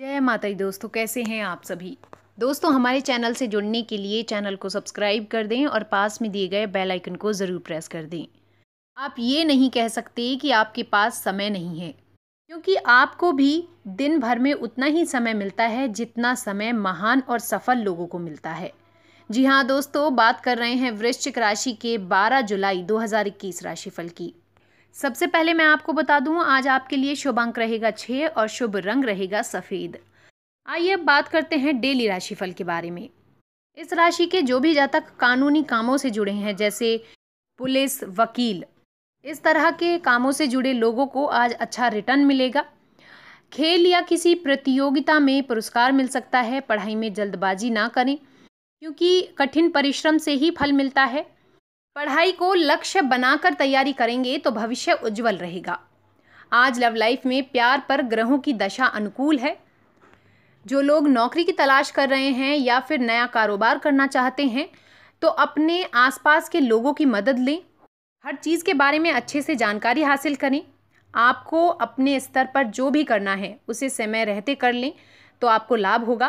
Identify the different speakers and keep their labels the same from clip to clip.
Speaker 1: जय माता दी दोस्तों कैसे हैं आप सभी दोस्तों हमारे चैनल से जुड़ने के लिए चैनल को सब्सक्राइब कर दें और पास में दिए गए बेल आइकन को ज़रूर प्रेस कर दें आप ये नहीं कह सकते कि आपके पास समय नहीं है क्योंकि आपको भी दिन भर में उतना ही समय मिलता है जितना समय महान और सफल लोगों को मिलता है जी हाँ दोस्तों बात कर रहे हैं वृश्चिक राशि के 12 जुलाई 2021 राशिफल की सबसे पहले मैं आपको बता दूं आज आपके लिए शुभ अंक रहेगा छः और शुभ रंग रहेगा सफ़ेद आइए अब बात करते हैं डेली राशिफल के बारे में इस राशि के जो भी जातक कानूनी कामों से जुड़े हैं जैसे पुलिस वकील इस तरह के कामों से जुड़े लोगों को आज अच्छा रिटर्न मिलेगा खेल या किसी प्रतियोगिता में पुरस्कार मिल सकता है पढ़ाई में जल्दबाजी ना करें क्योंकि कठिन परिश्रम से ही फल मिलता है पढ़ाई को लक्ष्य बनाकर तैयारी करेंगे तो भविष्य उज्जवल रहेगा आज लव लाइफ में प्यार पर ग्रहों की दशा अनुकूल है जो लोग नौकरी की तलाश कर रहे हैं या फिर नया कारोबार करना चाहते हैं तो अपने आसपास के लोगों की मदद लें हर चीज़ के बारे में अच्छे से जानकारी हासिल करें आपको अपने स्तर पर जो भी करना है उसे समय रहते कर लें तो आपको लाभ होगा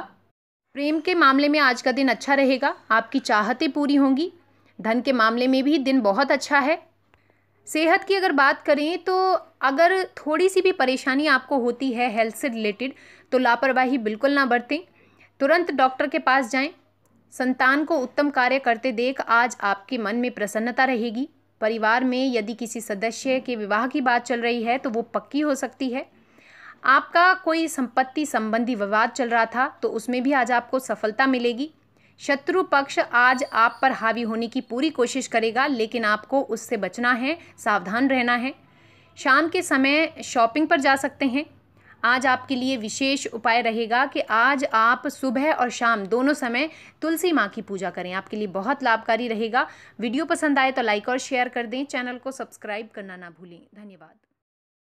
Speaker 1: प्रेम के मामले में आज का दिन अच्छा रहेगा आपकी चाहतें पूरी होंगी धन के मामले में भी दिन बहुत अच्छा है सेहत की अगर बात करें तो अगर थोड़ी सी भी परेशानी आपको होती है हेल्थ से रिलेटेड तो लापरवाही बिल्कुल ना बरतें तुरंत डॉक्टर के पास जाएं संतान को उत्तम कार्य करते देख आज आपके मन में प्रसन्नता रहेगी परिवार में यदि किसी सदस्य के विवाह की बात चल रही है तो वो पक्की हो सकती है आपका कोई संपत्ति संबंधी विवाद चल रहा था तो उसमें भी आज आपको सफलता मिलेगी शत्रु पक्ष आज आप पर हावी होने की पूरी कोशिश करेगा लेकिन आपको उससे बचना है सावधान रहना है शाम के समय शॉपिंग पर जा सकते हैं आज आपके लिए विशेष उपाय रहेगा कि आज आप सुबह और शाम दोनों समय तुलसी माँ की पूजा करें आपके लिए बहुत लाभकारी रहेगा वीडियो पसंद आए तो लाइक और शेयर कर दें चैनल को सब्सक्राइब करना ना भूलें धन्यवाद